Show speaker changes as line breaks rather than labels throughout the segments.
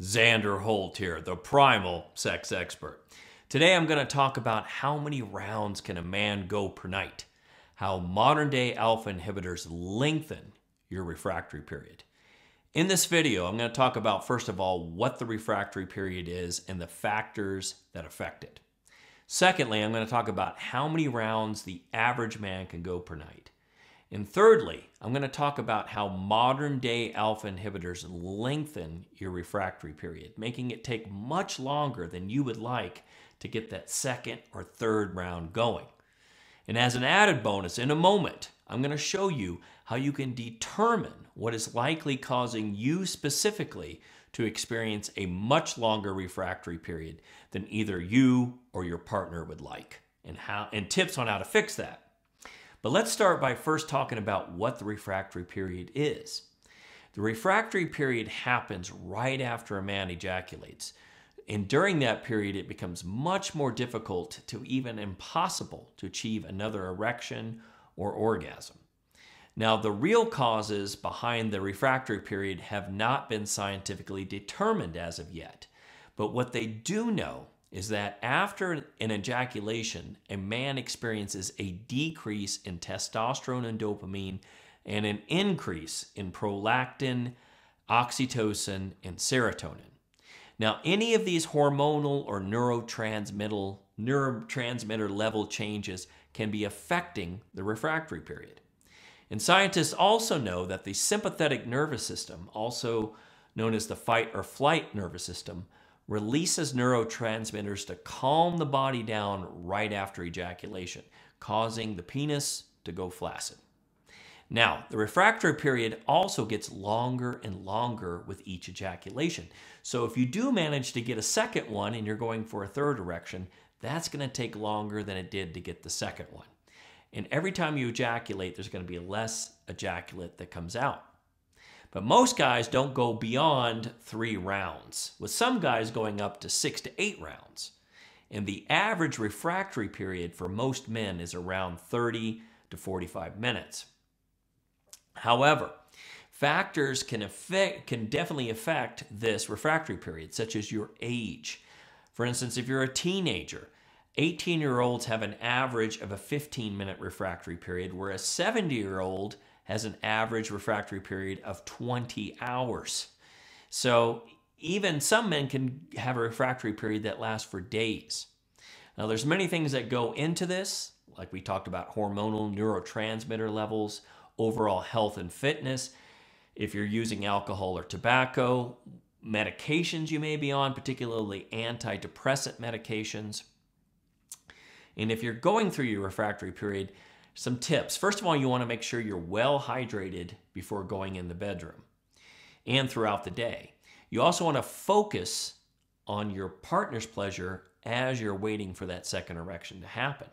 Xander Holt here, the primal sex expert. Today I'm going to talk about how many rounds can a man go per night, how modern day alpha inhibitors lengthen your refractory period. In this video, I'm going to talk about, first of all, what the refractory period is and the factors that affect it. Secondly, I'm going to talk about how many rounds the average man can go per night. And thirdly, I'm going to talk about how modern day alpha inhibitors lengthen your refractory period, making it take much longer than you would like to get that second or third round going. And as an added bonus, in a moment, I'm going to show you how you can determine what is likely causing you specifically to experience a much longer refractory period than either you or your partner would like, and, how, and tips on how to fix that. But let's start by first talking about what the refractory period is. The refractory period happens right after a man ejaculates. And during that period, it becomes much more difficult to even impossible to achieve another erection or orgasm. Now, the real causes behind the refractory period have not been scientifically determined as of yet. But what they do know is that after an ejaculation, a man experiences a decrease in testosterone and dopamine and an increase in prolactin, oxytocin, and serotonin. Now, any of these hormonal or neurotransmitter, neurotransmitter level changes can be affecting the refractory period. And scientists also know that the sympathetic nervous system, also known as the fight or flight nervous system, releases neurotransmitters to calm the body down right after ejaculation, causing the penis to go flaccid. Now, the refractory period also gets longer and longer with each ejaculation. So if you do manage to get a second one and you're going for a third erection, that's going to take longer than it did to get the second one. And every time you ejaculate, there's going to be less ejaculate that comes out. But most guys don't go beyond three rounds, with some guys going up to six to eight rounds. And the average refractory period for most men is around 30 to 45 minutes. However, factors can, affect, can definitely affect this refractory period, such as your age. For instance, if you're a teenager, 18 year olds have an average of a 15 minute refractory period, whereas 70 year old has an average refractory period of 20 hours. So even some men can have a refractory period that lasts for days. Now there's many things that go into this, like we talked about hormonal neurotransmitter levels, overall health and fitness, if you're using alcohol or tobacco, medications you may be on, particularly antidepressant medications. And if you're going through your refractory period, some tips. First of all, you want to make sure you're well hydrated before going in the bedroom and throughout the day. You also want to focus on your partner's pleasure as you're waiting for that second erection to happen.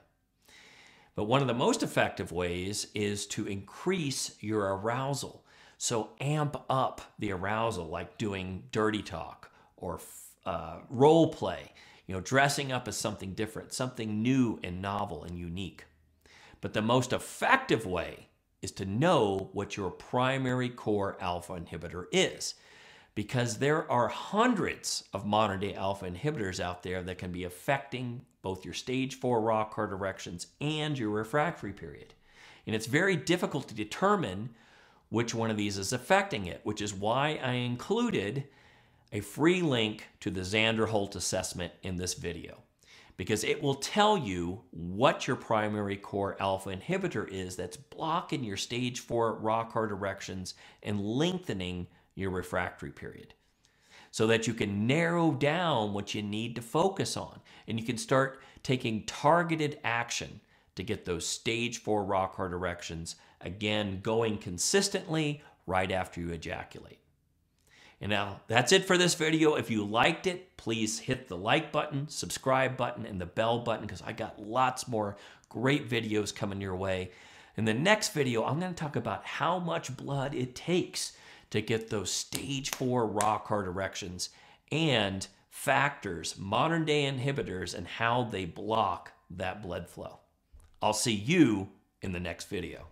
But one of the most effective ways is to increase your arousal. So amp up the arousal, like doing dirty talk or uh, role play, you know, dressing up as something different, something new and novel and unique. But the most effective way is to know what your primary core alpha inhibitor is because there are hundreds of modern day alpha inhibitors out there that can be affecting both your stage 4 raw hard erections and your refractory period. And it's very difficult to determine which one of these is affecting it, which is why I included a free link to the Xander Holt assessment in this video because it will tell you what your primary core alpha inhibitor is that's blocking your stage 4 rock hard erections and lengthening your refractory period so that you can narrow down what you need to focus on and you can start taking targeted action to get those stage 4 rock hard erections again going consistently right after you ejaculate and now that's it for this video. If you liked it, please hit the like button, subscribe button, and the bell button because I got lots more great videos coming your way. In the next video, I'm going to talk about how much blood it takes to get those stage four rock heart erections and factors, modern day inhibitors, and how they block that blood flow. I'll see you in the next video.